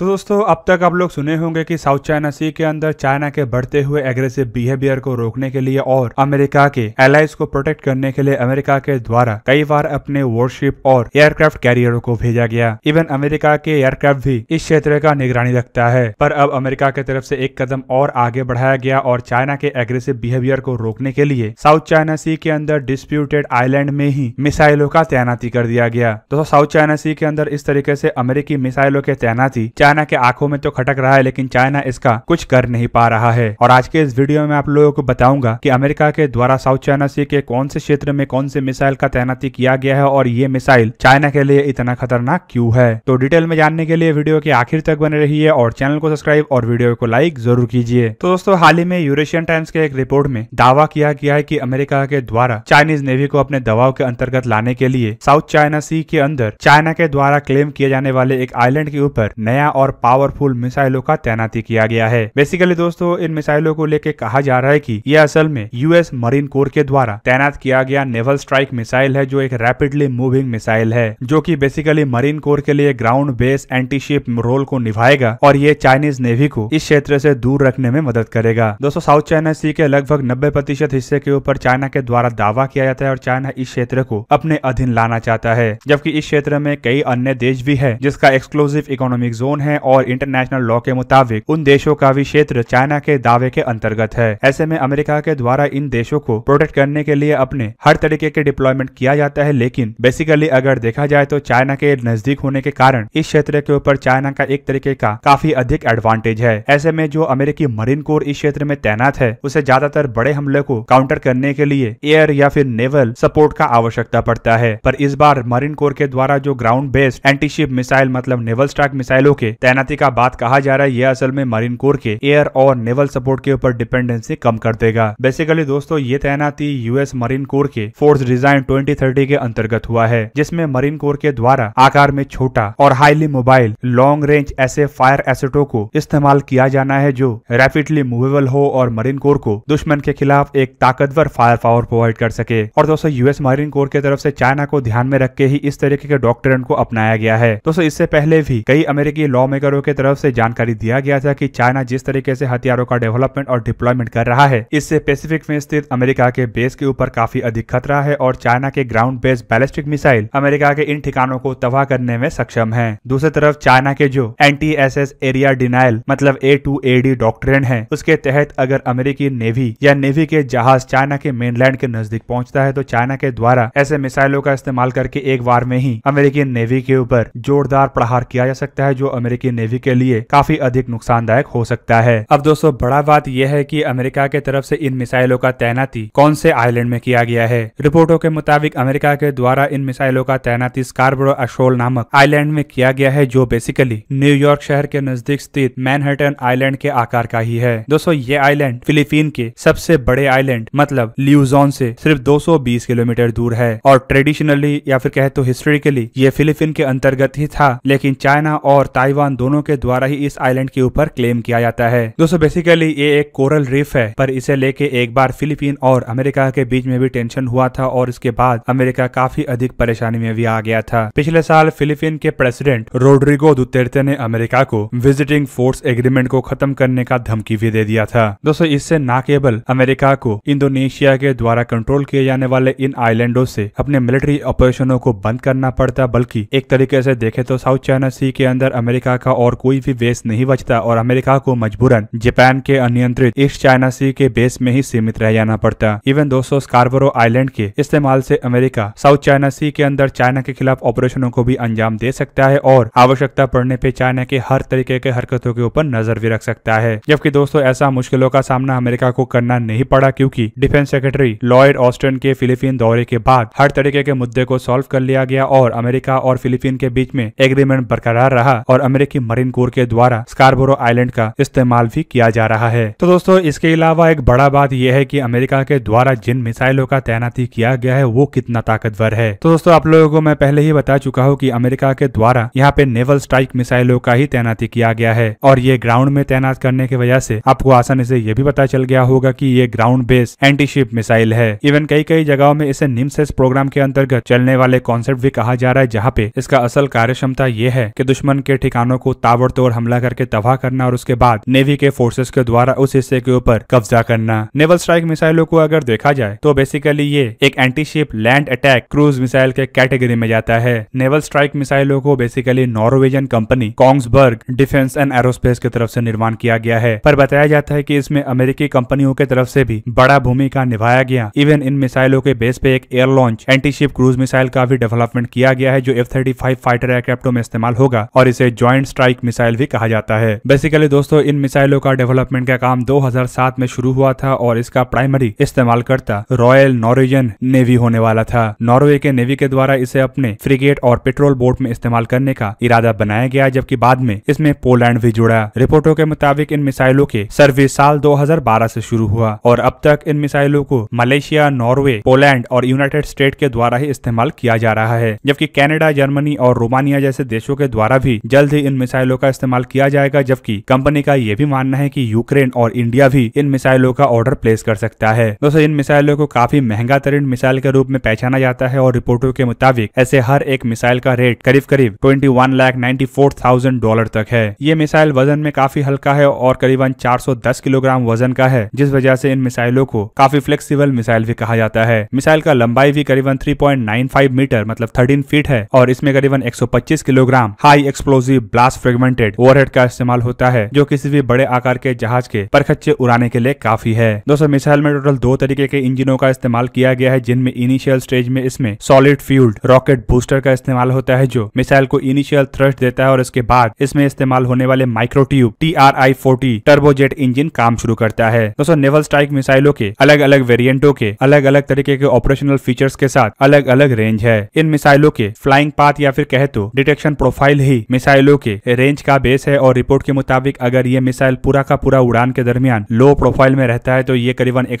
तो दोस्तों अब तक आप लोग सुने होंगे कि साउथ चाइना सी के अंदर चाइना के बढ़ते हुए एग्रेसिव बिहेवियर को रोकने के लिए और अमेरिका के एलाइज को प्रोटेक्ट करने के लिए अमेरिका के द्वारा कई बार अपने वॉरशिप और एयरक्राफ्ट कैरियरों को भेजा गया इवन अमेरिका के एयरक्राफ्ट भी इस क्षेत्र का निगरानी रखता है पर अब अमेरिका की तरफ से एक कदम और आगे बढ़ाया गया और चाइना के एग्रेसिव बिहेवियर को रोकने के लिए साउथ चाइना सी के अंदर डिस्प्यूटेड आईलैंड में ही मिसाइलों का तैनाती कर दिया गया दोस्तों साउथ चाइना सी के अंदर इस तरीके से अमेरिकी मिसाइलों के तैनाती चाइना के आंखों में तो खटक रहा है लेकिन चाइना इसका कुछ कर नहीं पा रहा है और आज के इस वीडियो में आप लोगों को बताऊंगा कि अमेरिका के द्वारा साउथ चाइना सी के कौन से क्षेत्र में कौन से मिसाइल का तैनाती किया गया है और ये मिसाइल चाइना के लिए इतना खतरनाक क्यूँ है तो डिटेल में जानने के लिए वीडियो के आखिर तक बने रही और चैनल को सब्सक्राइब और वीडियो को लाइक जरूर कीजिए तो दोस्तों हाल ही में यूरेशियन टाइम्स के एक रिपोर्ट में दावा किया गया है की अमेरिका के द्वारा चाइनीज नेवी को अपने दबाव के अंतर्गत लाने के लिए साउथ चाइना सी के अंदर चाइना के द्वारा क्लेम किए जाने वाले एक आइलैंड के ऊपर नया और पावरफुल मिसाइलों का तैनाती किया गया है बेसिकली दोस्तों इन मिसाइलों को लेकर कहा जा रहा है की यह असल में यूएस मरीन कोर के द्वारा तैनात किया गया नेवल स्ट्राइक मिसाइल है जो एक रैपिडली मूविंग मिसाइल है जो की बेसिकली मरीन कोर के लिए ग्राउंड बेस एंटीशिप रोल को निभाएगा और ये चाइनीज नेवी को इस क्षेत्र से दूर रखने में मदद करेगा दोस्तों साउथ चाइना सी के लगभग 90 प्रतिशत हिस्से के ऊपर चाइना के द्वारा दावा किया जाता है और चाइना इस क्षेत्र को अपने अधीन लाना चाहता है जबकि इस क्षेत्र में कई अन्य देश भी है जिसका एक्सक्लूसिव इकोनॉमिक जोन कानून है और इंटरनेशनल लॉ के मुताबिक उन देशों का भी क्षेत्र चाइना के दावे के अंतर्गत है ऐसे में अमेरिका के द्वारा इन देशों को प्रोटेक्ट करने के लिए अपने हर तरीके के डिप्लॉयमेंट किया जाता है लेकिन बेसिकली अगर देखा जाए तो चाइना के नजदीक होने के कारण इस क्षेत्र के ऊपर चाइना का एक तरीके का काफी अधिक एडवांटेज है ऐसे में जो अमेरिकी मरीन कोर इस क्षेत्र में तैनात है उसे ज्यादातर बड़े हमले को काउंटर करने के लिए एयर या फिर नेवल सपोर्ट का आवश्यकता पड़ता है पर इस बार मरीन कोर के द्वारा जो ग्राउंड बेस्ड एंटीशिप मिसाइल मतलब नेवल स्ट्राइक मिसाइलों के तैनाती का बात कहा जा रहा है यह असल में मरीन कोर के एयर और नेवल सपोर्ट के ऊपर डिपेंडेंसी कम कर देगा बेसिकली दोस्तों ये तैनाती यूएस मरीन कोर के फोर्स डिजाइन 2030 के अंतर्गत हुआ है जिसमें मरीन कोर के द्वारा आकार में छोटा और हाईली मोबाइल लॉन्ग रेंज ऐसे फायर एसेटो को इस्तेमाल किया जाना है जो रैपिडली मूवेबल हो और मरीन कोर को दुश्मन के खिलाफ एक ताकतवर फायर पावर प्रोवाइड कर सके और दोस्तों यूएस मरीन कोर की तरफ ऐसी चाइना को ध्यान में रख के ही इस तरीके के डॉक्टर को अपनाया गया है दोस्तों इससे पहले भी कई अमेरिकी लॉ लॉ मेकरों की तरफ से जानकारी दिया गया था कि चाइना जिस तरीके से हथियारों का डेवलपमेंट और डिप्लॉयमेंट कर रहा है इससे पैसिफिक में स्थित अमेरिका के बेस के ऊपर काफी अधिक खतरा है और चाइना के ground based ballistic missile America के इन ठिकानों को तबाह करने में सक्षम है दूसरी तरफ चाइना के जो anti access area denial मतलब A two A D doctrine है उसके तहत अगर अमेरिकी नेवी या नेवी के जहाज चाइना के मेनलैंड के नजदीक पहुंचता है तो चाइना के द्वारा ऐसे मिसाइलों का इस्तेमाल करके एक बार में ही अमेरिकी नेवी के ऊपर जोरदार प्रहार किया जा सकता है जो अमेरिका अमेरिकी नेवी के लिए काफी अधिक नुकसानदायक हो सकता है अब दोस्तों बड़ा बात यह है कि अमेरिका के तरफ से इन मिसाइलों का तैनाती कौन से आइलैंड में किया गया है रिपोर्टों के मुताबिक अमेरिका के द्वारा इन मिसाइलों का तैनाती स्कारबड़ो अशोल नामक आइलैंड में किया गया है जो बेसिकली न्यूयॉर्क शहर के नजदीक स्थित मैनहटन आइलैंड के आकार का ही है दोस्तों ये आइलैंड फिलीपीन के सबसे बड़े आइलैंड मतलब ल्यूजोन से सिर्फ 220 किलोमीटर दूर है और ट्रेडिशनली या फिर कहे तो हिस्ट्रिकली ये फिलीपीन के अंतर्गत ही था लेकिन चाइना और ताइवान पहलवान दोनों के द्वारा ही इस आइलैंड के ऊपर क्लेम किया जाता है दोस्तों बेसिकली ये एक कोरल रीफ है पर इसे लेके एक बार फिलीपीन और अमेरिका के बीच में भी टेंशन हुआ था और इसके बाद अमेरिका काफी अधिक परेशानी में भी आ गया था पिछले साल फिलीपीन के प्रेसिडेंट रोड्रिगो दुतेरते ने अमेरिका को विजिटिंग फोर्स एग्रीमेंट को खत्म करने का धमकी भी दे दिया था दोस्तों इससे न केवल अमेरिका को इंडोनेशिया के द्वारा कंट्रोल किए जाने वाले इन आइलैंडों से अपने मिलिट्री ऑपरेशनों को बंद करना पड़ता बल्कि एक तरीके से देखे तो साउथ चाइना सी के अंदर अमेरिका अमेरिका का और कोई भी बेस नहीं बचता और अमेरिका को मजबूरन जापान के अनियंत्रित ईस्ट चाइना सी के बेस में ही सीमित रह जाना पड़ता इवन दोस्तों स्कारबरो आइलैंड के इस्तेमाल से अमेरिका साउथ चाइना सी के अंदर चाइना के खिलाफ ऑपरेशनों को भी अंजाम दे सकता है और आवश्यकता पड़ने पे चाइना के हर तरीके के हरकतों के ऊपर नजर भी रख सकता है जबकि दोस्तों ऐसा मुश्किलों का सामना अमेरिका को करना नहीं पड़ा क्योंकि डिफेंस सेक्रेटरी लॉयड ऑस्टन के फिलीपीन दौरे के बाद हर तरीके के मुद्दे को सॉल्व कर लिया गया और अमेरिका और फिलीपीन के बीच में एग्रीमेंट बरकरार रहा और अमेरिकी मरीन कोर के द्वारा स्कारबोरो आइलैंड का इस्तेमाल भी किया जा रहा है तो दोस्तों इसके अलावा एक बड़ा बात यह है की अमेरिका के द्वारा जिन मिसाइलों का तैनाती किया गया है वो कितना ताकतवर है तो दोस्तों आप लोगों को मैं पहले ही बता चुका हूँ की अमेरिका के द्वारा यहाँ पे नेवल स्ट्राइक मिसाइलों का ही तैनाती किया गया है और ये ग्राउंड में तैनात करने की वजह से आपको आसानी से ये भी पता चल गया होगा कि ये ग्राउंड बेस एंटीशिप मिसाइल है इवन कई कई जगहों में इसे निम्सेस प्रोग्राम के अंतर्गत चलने वाले कॉन्सेप्ट भी कहा जा रहा है जहाँ पे इसका असल कार्य क्षमता ये है की दुश्मन के ठिकानों ठिकानों को ताबड़तोड़ हमला करके तबाह करना और उसके बाद नेवी के फोर्सेस के द्वारा उस हिस्से के ऊपर कब्जा करना नेवल स्ट्राइक मिसाइलों को अगर देखा जाए तो बेसिकली ये एक anti ship land attack cruise missile के कैटेगरी में जाता है नेवल स्ट्राइक मिसाइलों को basically Norwegian company Kongsberg defence and aerospace की तरफ से निर्माण किया गया है पर बताया जाता है कि इसमें अमेरिकी कंपनियों के तरफ से भी बड़ा भूमिका निभाया गया इवन इन मिसाइलों के बेस पे एक air launch anti ship cruise missile का भी डेवलपमेंट किया गया है जो एफ थर्टी फाइव फाइटर एयरक्राफ्टों में इस्तेमाल होगा और इसे ज्वाइन ज्वाइंट स्ट्राइक मिसाइल भी कहा जाता है बेसिकली दोस्तों इन मिसाइलों का डेवलपमेंट का काम 2007 में शुरू हुआ था और इसका प्राइमरी इस्तेमाल करता रॉयल नॉर्वेजियन नेवी होने वाला था नॉर्वे के नेवी के द्वारा इसे अपने फ्रिगेट और पेट्रोल बोट में इस्तेमाल करने का इरादा बनाया गया जबकि बाद में इसमें पोलैंड भी जुड़ा रिपोर्टों के मुताबिक इन मिसाइलों के सर्विस साल 2012 से शुरू हुआ और अब तक इन मिसाइलों को मलेशिया नॉर्वे पोलैंड और यूनाइटेड स्टेट के द्वारा ही इस्तेमाल किया जा रहा है जबकि कैनेडा जर्मनी और रोमानिया जैसे देशों के द्वारा भी जल्द ही भी इन मिसाइलों का इस्तेमाल किया जाएगा जबकि कंपनी का ये भी मानना है कि यूक्रेन और इंडिया भी इन मिसाइलों का ऑर्डर प्लेस कर सकता है दोस्तों इन मिसाइलों को काफी महंगा तरीन मिसाइल के रूप में पहचाना जाता है और रिपोर्टों के मुताबिक ऐसे हर एक मिसाइल का रेट करीब करीब twenty one lakh ninety four thousand dollar तक है ये मिसाइल वजन में काफी हल्का है और करीबन चार सौ दस किलोग्राम वजन का है जिस वजह से इन मिसाइलों को काफी फ्लेक्सिबल मिसाइल भी कहा जाता है मिसाइल का लंबाई भी करीबन 3.95 मीटर मतलब 13 फीट है और इसमें करीबन 125 kilogram high explosive blast fragmented overhead का इस्तेमाल होता है जो किसी भी बड़े आकार के जहाज के परखच्चे उड़ाने के लिए काफी है दोस्तों मिसाइल में टोटल दो तरीके के इंजिनों का इस्तेमाल किया गया है जिनमें इनिशियल स्टेज में इसमें सॉलिड फ्यूल्ड रॉकेट बूस्टर का इस्तेमाल होता है जो मिसाइल को इनिशियल थ्रस्ट देता है और इसके बाद इसमें इस्तेमाल होने वाले micro tube T R I forty turbojet engine काम शुरू करता है दोस्तों नेवल स्ट्राइक मिसाइलों के अलग अलग वेरियंटों के अलग अलग तरीके के ऑपरेशनल फीचर्स के साथ अलग अलग रेंज है इन मिसाइलों के फ्लाइंग पाथ या फिर कहे तो डिटेक्शन प्रोफाइल ही मिसाइलों के रेंज का बेस है और रिपोर्ट के मुताबिक अगर ये मिसाइल पूरा का पूरा उड़ान के दरमियान लो प्रोफाइल में रहता है तो ये करीबन एक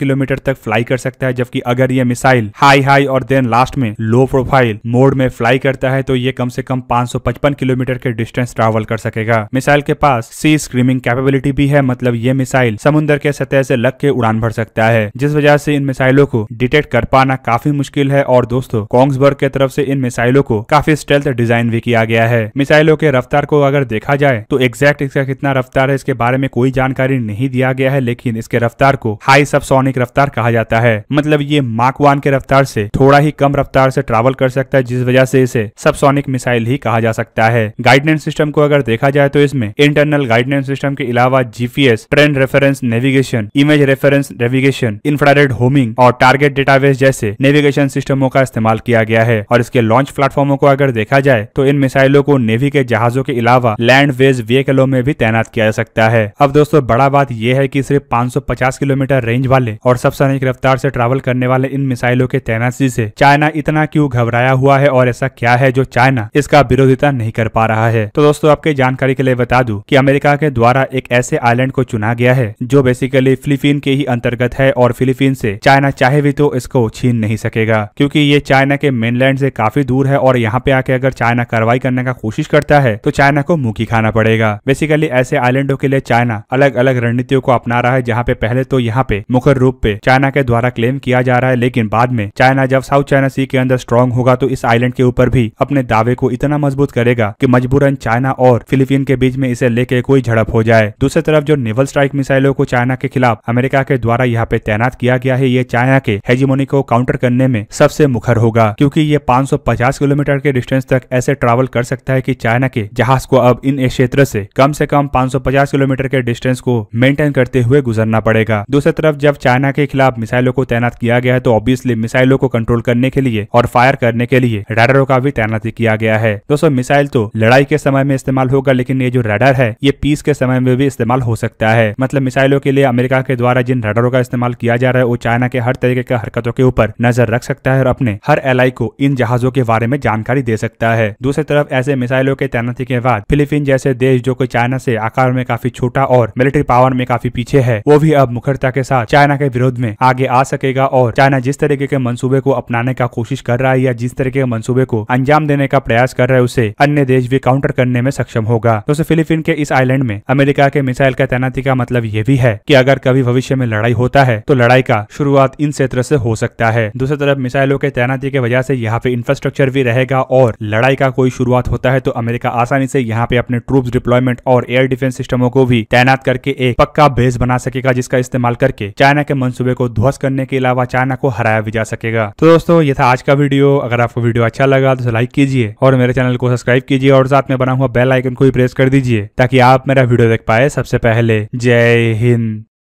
किलोमीटर तक फ्लाई कर सकता है जबकि अगर ये मिसाइल हाई हाई और देन लास्ट में लो प्रोफाइल मोड में फ्लाई करता है तो ये कम से कम 555 किलोमीटर के डिस्टेंस ट्रेवल कर सकेगा मिसाइल के पास सी स्क्रीमिंग कैपेबिलिटी भी है मतलब ये मिसाइल समुद्र के सतह से लग के उड़ान भर सकता है जिस वजह से इन मिसाइलों को डिटेक्ट कर पाना काफी मुश्किल है और दोस्तों कॉन्ग्सबर्ग के तरफ से इन मिसाइलों को काफी स्टेल्थ डिजाइन भी किया गया है मिसाइलों वालों के रफ्तार को अगर देखा जाए तो एग्जैक्ट इसका कितना रफ्तार है इसके बारे में कोई जानकारी नहीं दिया गया है लेकिन इसके रफ्तार को हाई सब रफ्तार कहा जाता है मतलब ये मार्क वन के रफ्तार से थोड़ा ही कम रफ्तार से ट्रैवल कर सकता है जिस वजह से इसे सबसोनिक मिसाइल ही कहा जा सकता है गाइडेंस सिस्टम को अगर देखा जाए तो इसमें इंटरनल गाइडेंस सिस्टम के अलावा GPS trend reference navigation image reference navigation infrared homing और टारगेट डेटाबेस जैसे नेविगेशन सिस्टमों का इस्तेमाल किया गया है और इसके लॉन्च प्लेटफॉर्मों को अगर देखा जाए तो इन मिसाइलों को नेवी के के जहाजों के अलावा लैंड वेज व्हीकलों में भी तैनात किया जा सकता है अब दोस्तों बड़ा बात यह है की सिर्फ 550 किलोमीटर रेंज वाले और सबसे अधिक रफ्तार से ट्रैवल करने वाले इन मिसाइलों के तैनाती से चाइना इतना क्यों घबराया हुआ है और ऐसा क्या है जो चाइना इसका विरोधिता नहीं कर पा रहा है तो दोस्तों आपके जानकारी के लिए बता दूं कि अमेरिका के द्वारा एक ऐसे आइलैंड को चुना गया है जो बेसिकली फिलीपीन के ही अंतर्गत है और फिलीपीन से चाइना चाहे भी तो इसको छीन नहीं सकेगा क्योंकि ये चाइना के मेनलैंड से काफी दूर है और यहाँ पे आके अगर चाइना कार्रवाई करने का कोशिश करता लगता है तो चाइना को मुंह खाना पड़ेगा बेसिकली ऐसे आइलैंडों के लिए चाइना अलग अलग रणनीतियों को अपना रहा है जहाँ पे पहले तो यहाँ पे मुखर रूप पे चाइना के द्वारा क्लेम किया जा रहा है लेकिन बाद में चाइना जब साउथ चाइना सी के अंदर स्ट्रांग होगा तो इस आइलैंड के ऊपर भी अपने दावे को इतना मजबूत करेगा की मजबूरन चाइना और फिलीपीन के बीच में इसे लेके कोई झड़प हो जाए दूसरी तरफ जो नेवल स्ट्राइक मिसाइलों को चाइना के खिलाफ अमेरिका के द्वारा यहाँ पे तैनात किया गया है ये चाइना के हेजीमोनी को काउंटर करने में सबसे मुखर होगा क्योंकि ये 550 किलोमीटर के डिस्टेंस तक ऐसे ट्रैवल कर सकता है कि चाइना सेना के जहाज को अब इन क्षेत्र से कम से कम 550 किलोमीटर के डिस्टेंस को मेंटेन करते हुए गुजरना पड़ेगा दूसरी तरफ जब चाइना के खिलाफ मिसाइलों को तैनात किया गया है तो ऑब्वियसली मिसाइलों को कंट्रोल करने के लिए और फायर करने के लिए रेडरों का भी तैनाती किया गया है दोस्तों मिसाइल तो लड़ाई के समय में इस्तेमाल होगा लेकिन ये जो रेडर है ये पीस के समय में भी इस्तेमाल हो सकता है मतलब मिसाइलों के लिए अमेरिका के द्वारा जिन रेडरों का इस्तेमाल किया जा रहा है वो चाइना के हर तरीके के हरकतों के ऊपर नजर रख सकता है और अपने हर एलाई को इन जहाजों के बारे में जानकारी दे सकता है दूसरी तरफ ऐसे मिसाइलों के तैनाती के बाद फिलीपीन जैसे देश जो की चाइना से आकार में काफी छोटा और मिलिट्री पावर में काफी पीछे है वो भी अब मुखरता के साथ चाइना के विरोध में आगे आ सकेगा और चाइना जिस तरीके के मंसूबे को अपनाने का कोशिश कर रहा है या जिस तरीके के मंसूबे को अंजाम देने का प्रयास कर रहा है उसे अन्य देश भी काउंटर करने में सक्षम होगा दोस्तों फिलीपीन के इस आइलैंड में अमेरिका के मिसाइल का तैनाती का मतलब ये भी है की अगर कभी भविष्य में लड़ाई होता है तो लड़ाई का शुरुआत इन क्षेत्र से हो सकता है दूसरी तरफ मिसाइलों के तैनाती की वजह से यहाँ पे इंफ्रास्ट्रक्चर भी रहेगा और लड़ाई का कोई शुरुआत होता है तो अमेरिका आसानी से यहाँ पे अपने ट्रूप डिप्लॉयमेंट और एयर डिफेंस सिस्टमों को भी तैनात करके एक पक्का बेस बना सकेगा जिसका इस्तेमाल करके चाइना के मनसूबे को ध्वस्त करने के अलावा चाइना को हराया भी जा सकेगा तो दोस्तों ये था आज का वीडियो अगर आपको वीडियो अच्छा लगा तो लाइक कीजिए और मेरे चैनल को सब्सक्राइब कीजिए और साथ में बना हुआ बेल आइकन को भी प्रेस कर दीजिए ताकि आप मेरा वीडियो देख पाए सबसे पहले जय हिंद